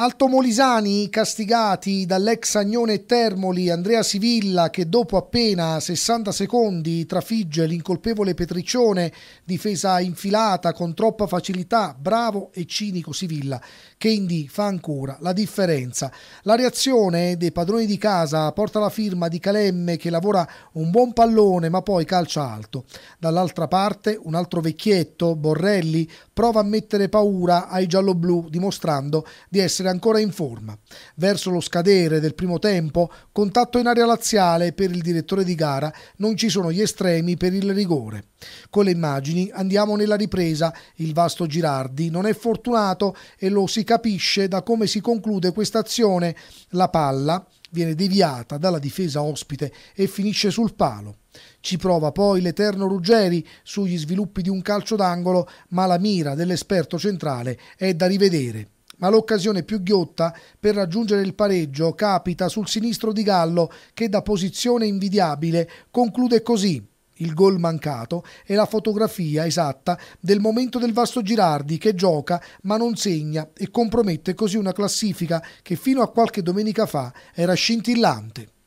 Altomolisani castigati dall'ex Agnone Termoli Andrea Sivilla che dopo appena 60 secondi trafigge l'incolpevole Petriccione, difesa infilata con troppa facilità, bravo e cinico Sivilla che indi fa ancora la differenza. La reazione dei padroni di casa porta la firma di Calemme che lavora un buon pallone ma poi calcia alto. Dall'altra parte un altro vecchietto, Borrelli, prova a mettere paura ai gialloblu dimostrando di essere era ancora in forma. Verso lo scadere del primo tempo, contatto in area laziale per il direttore di gara, non ci sono gli estremi per il rigore. Con le immagini andiamo nella ripresa, il vasto Girardi non è fortunato e lo si capisce da come si conclude questa azione. La palla viene deviata dalla difesa ospite e finisce sul palo. Ci prova poi l'eterno Ruggeri sugli sviluppi di un calcio d'angolo, ma la mira dell'esperto centrale è da rivedere ma l'occasione più ghiotta per raggiungere il pareggio capita sul sinistro di Gallo che da posizione invidiabile conclude così il gol mancato è la fotografia esatta del momento del Vasto Girardi che gioca ma non segna e compromette così una classifica che fino a qualche domenica fa era scintillante.